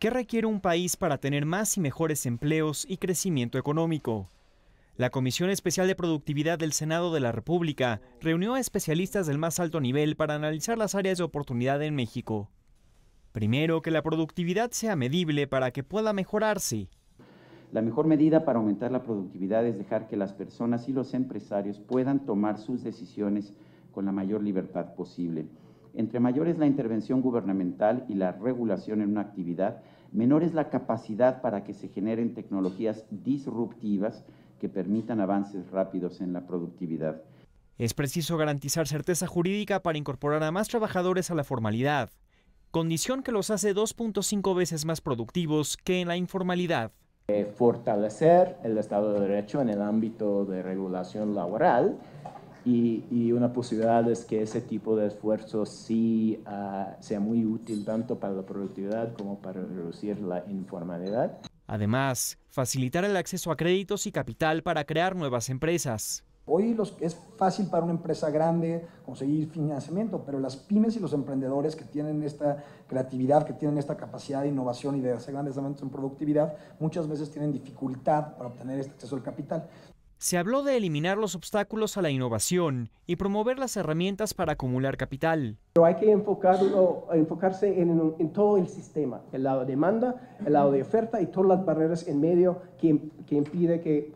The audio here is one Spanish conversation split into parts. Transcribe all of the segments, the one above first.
¿Qué requiere un país para tener más y mejores empleos y crecimiento económico? La Comisión Especial de Productividad del Senado de la República reunió a especialistas del más alto nivel para analizar las áreas de oportunidad en México. Primero, que la productividad sea medible para que pueda mejorarse. La mejor medida para aumentar la productividad es dejar que las personas y los empresarios puedan tomar sus decisiones con la mayor libertad posible. Entre mayor es la intervención gubernamental y la regulación en una actividad, menor es la capacidad para que se generen tecnologías disruptivas que permitan avances rápidos en la productividad. Es preciso garantizar certeza jurídica para incorporar a más trabajadores a la formalidad, condición que los hace 2.5 veces más productivos que en la informalidad. Eh, fortalecer el Estado de Derecho en el ámbito de regulación laboral y, una posibilidad es que ese tipo de esfuerzo sí ah, sea muy útil tanto para la productividad como para reducir la informalidad. Además, facilitar el acceso a créditos y capital para crear nuevas empresas. Hoy es fácil para una empresa grande conseguir financiamiento, pero las pymes y los emprendedores que tienen esta creatividad, que tienen esta capacidad de innovación y de hacer grandes avances en productividad, muchas veces tienen dificultad para obtener este acceso al capital. Se habló de eliminar los obstáculos a la innovación y promover las herramientas para acumular capital. Pero hay que enfocarlo, enfocarse en, todo el sistema, el lado de demanda, el lado de oferta y todas las barreras en medio que, que impide que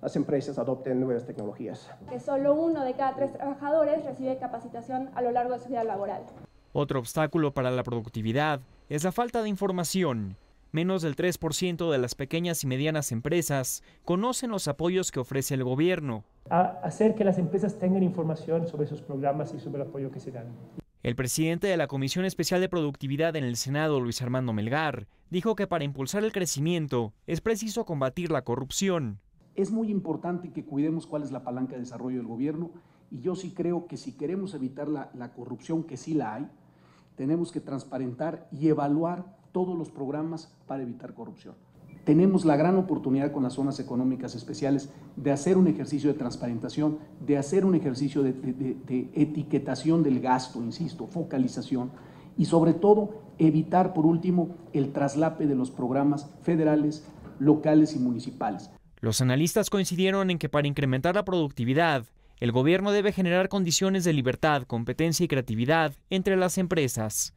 las empresas adopten nuevas tecnologías. Que solo uno de cada tres trabajadores recibe capacitación a lo largo de su vida laboral. Otro obstáculo para la productividad es la falta de información Menos del 3% de las pequeñas y medianas empresas conocen los apoyos que ofrece el gobierno. A hacer que las empresas tengan información sobre esos programas y sobre el apoyo que se dan. El presidente de la Comisión Especial de Productividad en el Senado, Luis Armando Melgar, dijo que para impulsar el crecimiento es preciso combatir la corrupción. Es muy importante que cuidemos cuál es la palanca de desarrollo del gobierno y yo sí creo que si queremos evitar la corrupción, que sí la hay, tenemos que transparentar y evaluar todos los programas para evitar corrupción. Tenemos la gran oportunidad con las zonas económicas especiales de hacer un ejercicio de transparentación, de hacer un ejercicio de, de etiquetación del gasto, insisto, focalización y sobre todo evitar por último el traslape de los programas federales, locales y municipales. Los analistas coincidieron en que para incrementar la productividad, el gobierno debe generar condiciones de libertad, competencia y creatividad entre las empresas.